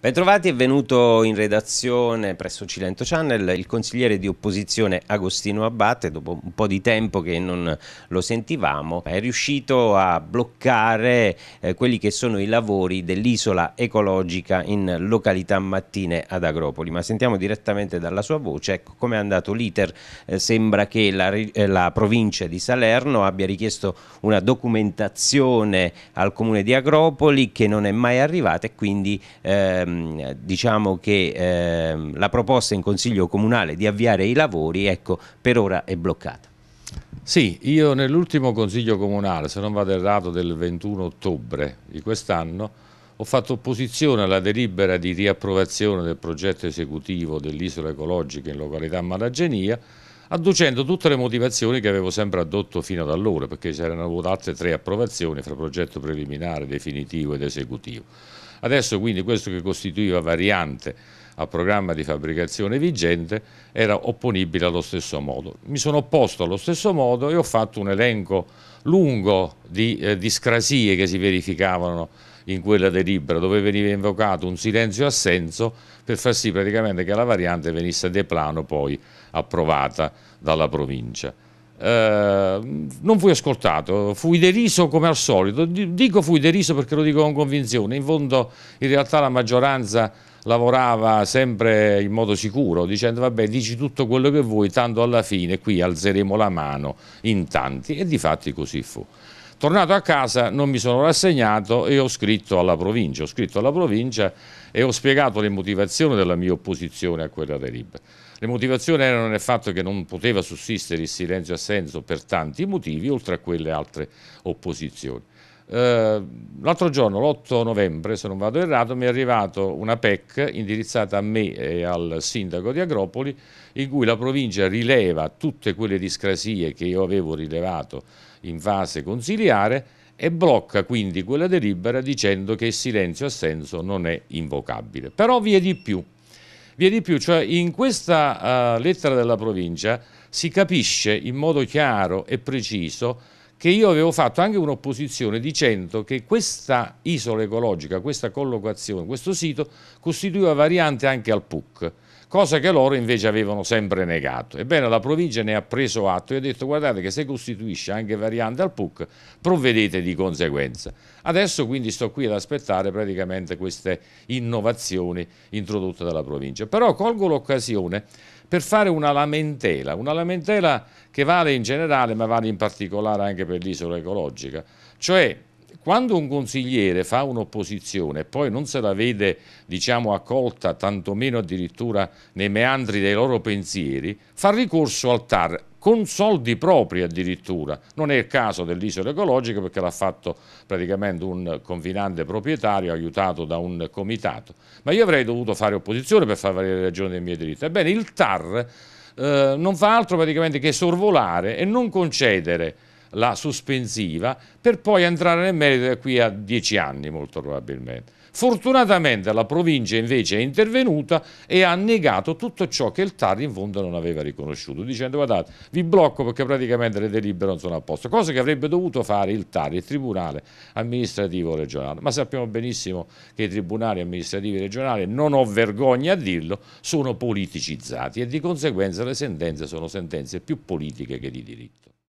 Bentrovati, è venuto in redazione presso Cilento Channel il consigliere di opposizione Agostino Abbatte, dopo un po' di tempo che non lo sentivamo, è riuscito a bloccare eh, quelli che sono i lavori dell'isola ecologica in località Mattine ad Agropoli, ma sentiamo direttamente dalla sua voce ecco, come è andato l'iter, eh, sembra che la, eh, la provincia di Salerno abbia richiesto una documentazione al comune di Agropoli che non è mai arrivata e quindi eh, ehm, diciamo che ehm, la proposta in Consiglio Comunale di avviare i lavori ecco, per ora è bloccata. Sì, io nell'ultimo Consiglio Comunale, se non vado errato, del 21 ottobre di quest'anno, ho fatto opposizione alla delibera di riapprovazione del progetto esecutivo dell'isola ecologica in località Malagenia adducendo tutte le motivazioni che avevo sempre addotto fino ad allora, perché si erano avute altre tre approvazioni fra progetto preliminare, definitivo ed esecutivo. Adesso quindi questo che costituiva variante al programma di fabbricazione vigente era opponibile allo stesso modo. Mi sono opposto allo stesso modo e ho fatto un elenco lungo di eh, discrasie che si verificavano in quella delibera dove veniva invocato un silenzio assenso per far sì praticamente che la variante venisse de plano poi approvata dalla provincia. Eh, non fui ascoltato, fui deriso come al solito, dico fui deriso perché lo dico con convinzione, in fondo in realtà la maggioranza lavorava sempre in modo sicuro dicendo vabbè dici tutto quello che vuoi tanto alla fine qui alzeremo la mano in tanti e di fatti così fu. Tornato a casa non mi sono rassegnato e ho scritto alla provincia, ho scritto alla provincia e ho spiegato le motivazioni della mia opposizione a quella delibera. Le motivazioni erano nel fatto che non poteva sussistere il silenzio assenso per tanti motivi, oltre a quelle altre opposizioni. Eh, L'altro giorno, l'8 novembre, se non vado errato, mi è arrivata una PEC indirizzata a me e al sindaco di Agropoli, in cui la provincia rileva tutte quelle discrasie che io avevo rilevato in fase consiliare e blocca quindi quella delibera dicendo che il silenzio assenso non è invocabile. Però vi è di più. Vi è di più, cioè in questa uh, lettera della provincia si capisce in modo chiaro e preciso che io avevo fatto anche un'opposizione dicendo che questa isola ecologica, questa collocazione, questo sito costituiva variante anche al PUC cosa che loro invece avevano sempre negato. Ebbene la provincia ne ha preso atto e ha detto guardate che se costituisce anche variante al PUC provvedete di conseguenza. Adesso quindi sto qui ad aspettare praticamente queste innovazioni introdotte dalla provincia. Però colgo l'occasione per fare una lamentela, una lamentela che vale in generale ma vale in particolare anche per l'isola ecologica, cioè quando un consigliere fa un'opposizione e poi non se la vede diciamo, accolta, tantomeno addirittura nei meandri dei loro pensieri, fa ricorso al TAR con soldi propri addirittura. Non è il caso dell'isola ecologica perché l'ha fatto praticamente un confinante proprietario aiutato da un comitato. Ma io avrei dovuto fare opposizione per far valere le ragioni dei miei diritti. Ebbene, il TAR eh, non fa altro praticamente che sorvolare e non concedere la sospensiva per poi entrare nel merito da qui a dieci anni molto probabilmente. Fortunatamente la provincia invece è intervenuta e ha negato tutto ciò che il TAR in fondo non aveva riconosciuto, dicendo guardate vi blocco perché praticamente le delibere non sono a posto, cosa che avrebbe dovuto fare il TAR, il Tribunale amministrativo regionale, ma sappiamo benissimo che i tribunali amministrativi regionali, non ho vergogna a dirlo, sono politicizzati e di conseguenza le sentenze sono sentenze più politiche che di diritto.